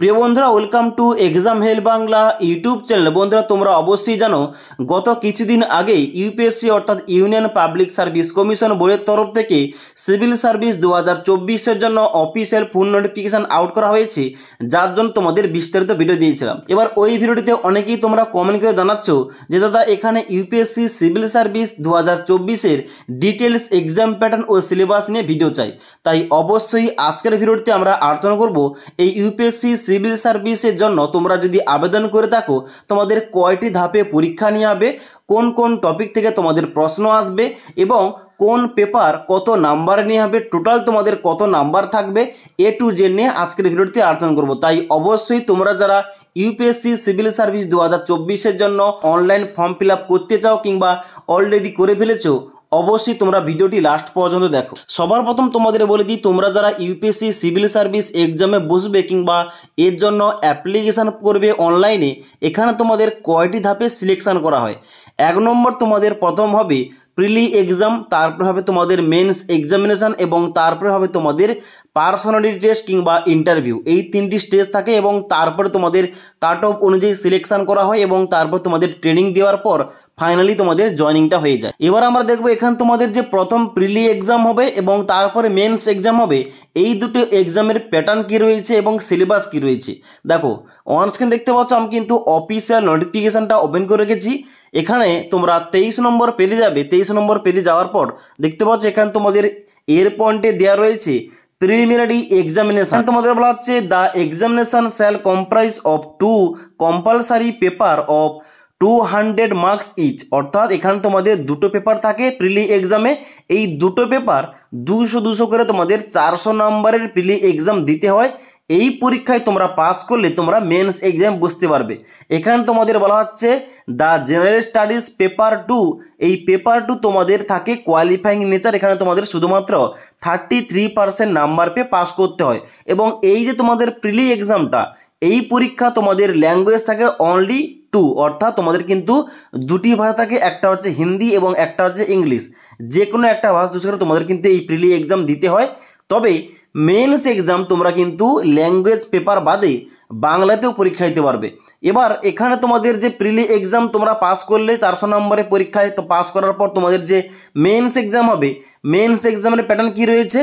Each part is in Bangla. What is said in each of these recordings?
প্রিয় বন্ধুরা ওয়েলকাম টু এক্সাম হেল বাংলা ইউটিউব চ্যানেল বন্ধুরা তোমরা অবশ্যই জানো গত কিছুদিন আগেই ইউপিএসসি অর্থাৎ ইউনিয়ন পাবলিক সার্ভিস কমিশন বোর্ডের তরফ থেকে সিভিল সার্ভিস দু হাজার জন্য অফিসিয়াল ফুল নোটিফিকেশান আউট করা হয়েছে যার জন্য তোমাদের বিস্তারিত ভিডিও দিয়েছিলাম এবার ওই ভিডিওটিতে অনেকেই তোমরা কমেন্ট করে জানাচ্ছ যে দাদা এখানে ইউপিএসসি সিভিল সার্ভিস দু হাজার চব্বিশের ডিটেলস এক্সাম প্যাটার্ন ও সিলেবাস নিয়ে ভিডিও চাই তাই অবশ্যই আজকের ভিডিওটিতে আমরা আলোচনা করব এই ইউপিএসসি সিভিল সার্ভিসের জন্য তোমরা যদি আবেদন করে থাকো তোমাদের কয়টি ধাপে পরীক্ষা নিয়ে হবে কোন কোন টপিক থেকে তোমাদের প্রশ্ন আসবে এবং কোন পেপার কত নাম্বার নিয়ে হবে টোটাল তোমাদের কত নাম্বার থাকবে এ টু জেড নিয়ে আজকের ভিডিওটি আলোচনা করব তাই অবশ্যই তোমরা যারা ইউপিএসসি সিভিল সার্ভিস দু হাজার জন্য অনলাইন ফর্ম ফিল করতে চাও কিংবা অলরেডি করে ফেলেছো অবশ্যই তোমরা ভিডিওটি লাস্ট পর্যন্ত দেখো সবার প্রথম তোমাদের বলে দিই তোমরা যারা ইউপিএসসি সিভিল সার্ভিস এক্সামে বসবে কিংবা এর জন্য অ্যাপ্লিকেশান করবে অনলাইনে এখানে তোমাদের কয়টি ধাপে সিলেকশান করা হয় এক নম্বর তোমাদের প্রথম হবে প্রিলি এক্সাম তারপর হবে তোমাদের মেন্স এক্সামিনেশান এবং তারপরে হবে তোমাদের পার্সোনালিটি টেস্ট কিংবা ইন্টারভিউ এই তিনটি স্টেজ থাকে এবং তারপরে তোমাদের কাট অফ অনুযায়ী সিলেকশান করা হয় এবং তারপর তোমাদের ট্রেনিং দেওয়ার পর ফাইনালি তোমাদের জয়নিংটা হয়ে যায় এবার আমরা দেখবো এখান তোমাদের যে প্রথম প্রিলি এক্সাম হবে এবং তারপরে মেন্স এক্সাম হবে এই দুটো এক্সামের প্যাটার্ন কী রয়েছে এবং সিলেবাস কী রয়েছে দেখো অন স্ক্রিন দেখতে পাচ্ছ আমি কিন্তু অফিসিয়াল নোটিফিকেশানটা ওপেন করে রেখেছি এখানে তোমরা তেইশ নম্বর পেতে যাবে তেইশ তেইশ নম্বর পেজে যাওয়ার পর দেখতে পাচ্ছ এখানে তোমাদের এর পয়েন্টে দেওয়া রয়েছে প্রিলিমিনারি এক্সামিনেশান তোমাদের বলা হচ্ছে the examination shall comprise of two compulsory paper of two hundred marks each অর্থাৎ এখানে তোমাদের দুটো পেপার থাকে প্রিলি এক্সামে এই দুটো পেপার দুশো দুশো করে তোমাদের চারশো নম্বরের প্রিলি এক্সাম দিতে হয় এই পরীক্ষায় তোমরা পাস করলে তোমরা মেন্স এক্সাম বুঝতে পারবে এখানে তোমাদের বলা হচ্ছে the general studies paper two এই পেপার টু তোমাদের থাকে কোয়ালিফাইং নেচার এখানে তোমাদের শুধুমাত্র থার্টি থ্রি পার্সেন্ট নাম্বার পেয়ে পাস করতে হয় এবং এই যে তোমাদের প্রিলি এক্সামটা এই পরীক্ষা তোমাদের ল্যাঙ্গুয়েজ থাকে অনলি টু অর্থাৎ তোমাদের কিন্তু দুটি ভাষা থাকে একটা হচ্ছে হিন্দি এবং একটা হচ্ছে ইংলিশ যে কোনো একটা ভাষা চুজ করে তোমাদের কিন্তু এই প্রিলি এক্সাম দিতে হয় তবে মেলস এক্সাম তোমরা কিন্তু ল্যাঙ্গুয়েজ পেপার বাদে বাংলাতেও পরীক্ষা দিতে পারবে এবার এখানে তোমাদের যে প্রিলি এক্সাম তোমরা পাস করলে চারশো নম্বরে পরীক্ষায় তো পাস করার পর তোমাদের যে মেন্স এক্সাম হবে মেন্স এক্সামের প্যাটার্ন কি রয়েছে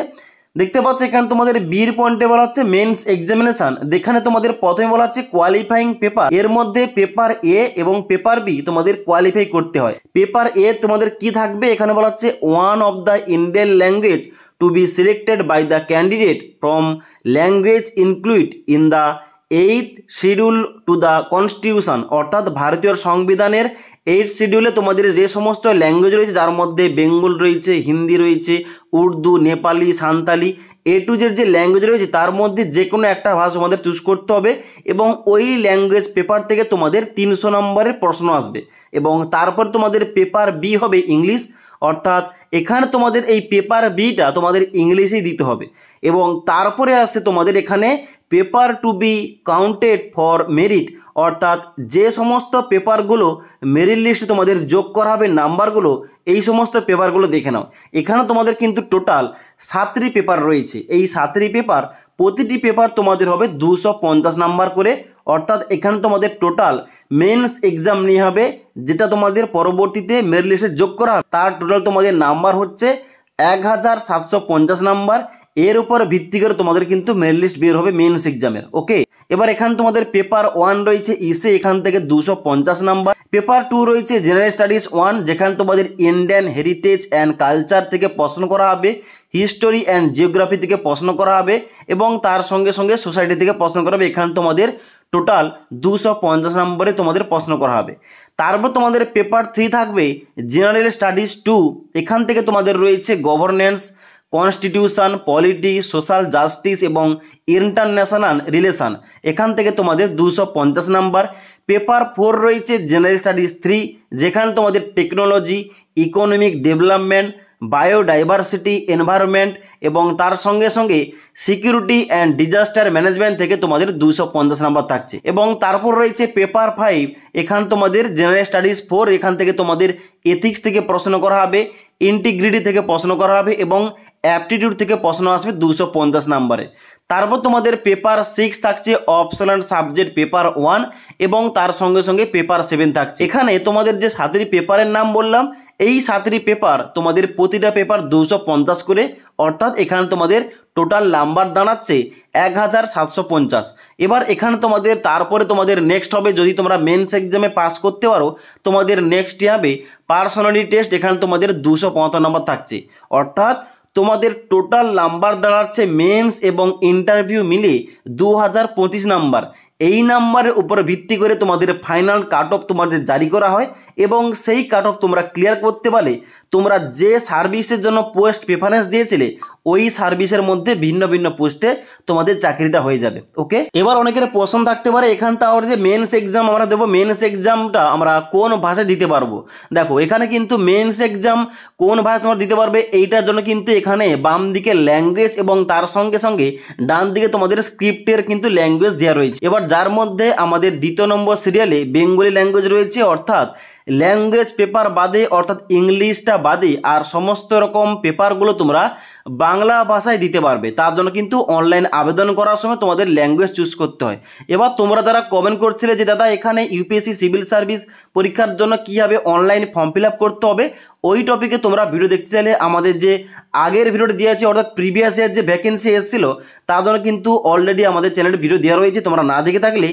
দেখতে পাচ্ছ এখানে তোমাদের বীর পয়েন্টে বলা হচ্ছে মেন্স এক্সামিনেশান যেখানে তোমাদের প্রথমে বলা হচ্ছে কোয়ালিফাইং পেপার এর মধ্যে পেপার এ এবং পেপার বি তোমাদের কোয়ালিফাই করতে হয় পেপার এ তোমাদের কি থাকবে এখানে বলা হচ্ছে one of the Indian language to be selected by the candidate from language included in the eighth schedule to the constitution অর্থাৎ ভারতীয় সংবিধানের এইট শিডিউলে তোমাদের যে সমস্ত ল্যাঙ্গুয়েজ রয়েছে যার মধ্যে বেঙ্গল রয়েছে হিন্দি রয়েছে উর্দু নেপালি সাঁওতালি এ টু জের যে ল্যাঙ্গুয়েজ রয়েছে তার মধ্যে যে কোনো একটা ভাষা তোমাদের চুজ করতে হবে এবং ওই ল্যাঙ্গুয়েজ পেপার থেকে তোমাদের তিনশো নম্বরের প্রশ্ন আসবে এবং তারপর তোমাদের পেপার বি হবে ইংলিশ অর্থাৎ এখানে তোমাদের এই পেপার বিটা তোমাদের ইংলিশেই দিতে হবে এবং তারপরে আসছে তোমাদের এখানে paper to be counted for merit অর্থাৎ যে সমস্ত পেপারগুলো মেরিট লিস্টে তোমাদের যোগ করা হবে নাম্বারগুলো এই সমস্ত পেপারগুলো দেখে নাও এখানে তোমাদের কিন্তু টোটাল সাতটি পেপার রয়েছে এই সাতটি পেপার প্রতিটি পেপার তোমাদের হবে দুশো পঞ্চাশ নাম্বার করে অর্থাৎ এখানে তোমাদের টোটাল মেন্স এক্সাম নিয়ে হবে যেটা তোমাদের পরবর্তীতে মেরিট লিস্টে যোগ করা হবে তার টোটাল তোমাদের নাম্বার হচ্ছে এক হাজার সাতশো পঞ্চাশ নাম্বার এর উপর ভিত্তি করে তোমাদের কিন্তু মেরিট লিস্ট বের হবে মেন্স এক্সামের ওকে এবার এখান তোমাদের পেপার ওয়ান রয়েছে ইসে এখান থেকে দুশো নাম্বার পেপার টু রয়েছে জেনারেল স্টাডিজ ওয়ান যেখানে তোমাদের ইন্ডিয়ান হেরিটেজ অ্যান্ড কালচার থেকে প্রশ্ন করা হবে হিস্টোরি অ্যান্ড জিওগ্রাফি থেকে প্রশ্ন করা হবে এবং তার সঙ্গে সঙ্গে সোসাইটি থেকে প্রশ্ন করা হবে এখানে তোমাদের টোটাল দুশো পঞ্চাশ নম্বরে তোমাদের প্রশ্ন করা হবে তারপর তোমাদের পেপার থ্রি থাকবে জেনারেল স্টাডিজ টু এখান থেকে তোমাদের রয়েছে governance constitution polity social justice এবং ইন্টারন্যাশনাল রিলেশন এখান থেকে তোমাদের দুশো পঞ্চাশ নাম্বার পেপার ফোর রয়েছে জেনারেল স্টাডিজ থ্রি যেখানে তোমাদের technology economic development biodiversity environment এবং তার সঙ্গে সঙ্গে সিকিউরিটি অ্যান্ড ডিজাস্টার ম্যানেজমেন্ট থেকে তোমাদের দুশো পঞ্চাশ নাম্বার থাকছে এবং তারপর রয়েছে পেপার ফাইভ এখান তোমাদের জেনারেল স্টাডিজ ফোর এখান থেকে তোমাদের এথিক্স থেকে প্রশ্ন করা হবে ইন্টিগ্রিটি থেকে প্রশ্ন করা হবে এবং অ্যাপটিটিউড থেকে প্রশ্ন আসবে দুশো পঞ্চাশ নাম্বারে তারপর তোমাদের পেপার সিক্স থাকছে option and subject paper one এবং তার সঙ্গে সঙ্গে পেপার সেভেন থাকছে এখানে তোমাদের যে সাতটি পেপারের নাম বললাম এই সাতটি পেপার তোমাদের প্রতিটা পেপার দুশো পঞ্চাশ করে অর্থাৎ এখানে তোমাদের টোটাল নাম্বার দাঁড়াচ্ছে এক হাজার সাতশো পঞ্চাশ এবার এখানে তোমাদের তারপরে তোমাদের নেক্সট হবে যদি তোমরা মেন্স এক্সামে পাস করতে পারো তোমাদের নেক্সটে হবে পার্সোনালিটি টেস্ট এখানে তোমাদের দুশো পঁচাত্তর নম্বর থাকছে অর্থাৎ তোমাদের টোটাল নাম্বার দাঁড়াচ্ছে মেন্স এবং ইন্টারভিউ মিলে দু হাজার পঁচিশ নাম্বার এই নাম্বারের উপর ভিত্তি করে তোমাদের ফাইনাল কাট অফ তোমাদের জারি করা হয় এবং সেই কাট অফ তোমরা ক্লিয়ার করতে পারলে তোমরা যে সার্ভিসের জন্য পোস্ট প্রেফারেন্স দিয়েছিলে ওই সার্ভিসের মধ্যে ভিন্ন ভিন্ন পোস্টে তোমাদের চাকরিটা হয়ে যাবে ওকে এবার অনেকের প্রশ্ন থাকতে পারে এখানটা আমার যে মেন্স এক্সাম আমরা দেবো মেন্স এক্সামটা আমরা কোন ভাষায় দিতে পারবো দেখো এখানে কিন্তু মেন্স এক্সাম কোন ভাষায় তোমরা দিতে পারবে এইটার জন্য কিন্তু এখানে বাম দিকে ল্যাঙ্গুয়েজ এবং তার সঙ্গে সঙ্গে ডান দিকে তোমাদের স্ক্রিপ্টের কিন্তু ল্যাঙ্গুয়েজ দেওয়া রয়েছে এবার যার মধ্যে আমাদের দ্বিতীয় নম্বর সিরিয়ালে বেঙ্গলি ল্যাঙ্গুয়েজ রয়েছে অর্থাৎ ল্যাঙ্গুয়েজ পেপার বাদে অর্থাৎ ইংলিশটা বাদে আর সমস্ত রকম পেপারগুলো তোমরা বাংলা ভাষায় দিতে পারবে তার জন্য কিন্তু অনলাইন আবেদন করার সময় তোমাদের ল্যাঙ্গুয়েজ চুজ করতে হয় এবার তোমরা যারা কমেন্ট করছিলে যে দাদা এখানে ইউপিএসসি সিভিল সার্ভিস পরীক্ষার জন্য কীভাবে অনলাইন ফর্ম ফিল করতে হবে ওই টপিকে তোমরা ভিডিও দেখতে চাইলে আমাদের যে আগের ভিডিওটি দেওয়া আছে অর্থাৎ প্রিভিয়াস ইয়ার যে ভ্যাকেন্সি এসেছিলো তার জন্য কিন্তু অলরেডি আমাদের চ্যানেলে ভিডিও দেওয়া রয়েছে তোমরা না দেখে থাকলে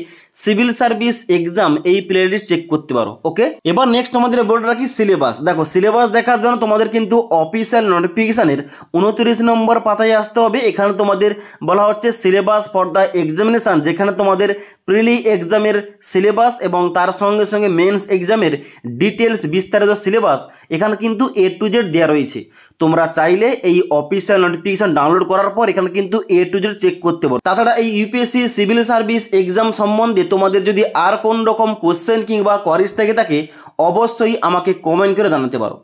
সিভিল সার্ভিস এক্সাম এই প্লেলিস্ট চেক করতে পারো ওকে এবার নেক্সট তোমাদের বলে রাখি সিলেবাস দেখো সিলেবাস দেখার জন্য তোমাদের কিন্তু অফিসিয়াল নোটিফিকেশানের উনত্রিশ নম্বর পাতায় আসতে হবে এখানে তোমাদের বলা হচ্ছে সিলেবাস ফর দ্য এক্সামিনেশান যেখানে তোমাদের প্রিলি এক্সামের সিলেবাস এবং তার সঙ্গে সঙ্গে মেন্স এক্সামের ডিটেলস বিস্তারিত সিলেবাস এখানে কিন্তু এ টু জেড দেওয়া রয়েছে তোমরা চাইলে এই অফিসিয়াল নোটিফিকেশান ডাউনলোড করার পর এখানে কিন্তু এ টু জেড চেক করতে পারো তাছাড়া এই ইউপিএসসি সিভিল সার্ভিস এক্সাম সম্বন্ধে তোমাদের যদি আর কোন রকম কোশ্চেন কিংবা কোয়ারিজ থেকে থাকে অবশ্যই আমাকে কমেন্ট করে জানাতে পারো